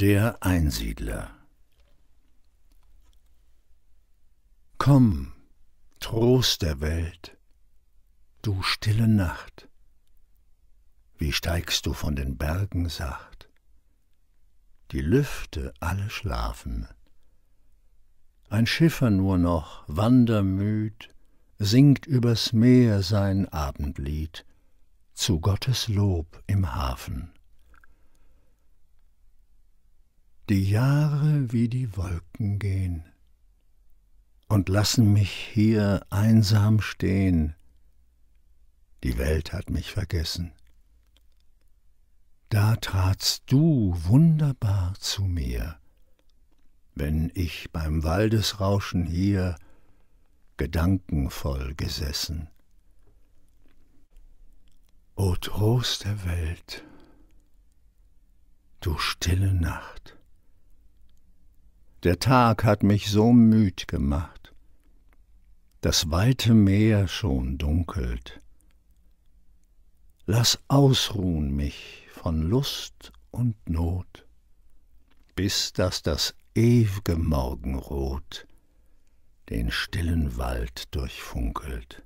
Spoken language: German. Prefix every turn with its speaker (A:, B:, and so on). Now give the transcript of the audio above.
A: Der Einsiedler Komm, Trost der Welt, du stille Nacht, wie steigst du von den Bergen sacht, die Lüfte alle schlafen, ein Schiffer nur noch, wandermüd, singt übers Meer sein Abendlied zu Gottes Lob im Hafen die Jahre wie die Wolken gehen und lassen mich hier einsam stehen. Die Welt hat mich vergessen. Da tratst du wunderbar zu mir, wenn ich beim Waldesrauschen hier gedankenvoll gesessen.
B: O Trost der Welt, du stille Nacht.
A: Der Tag hat mich so müd gemacht. Das weite Meer schon dunkelt. Lass ausruhen mich von Lust und Not, bis dass das ew'ge Morgenrot den stillen Wald durchfunkelt.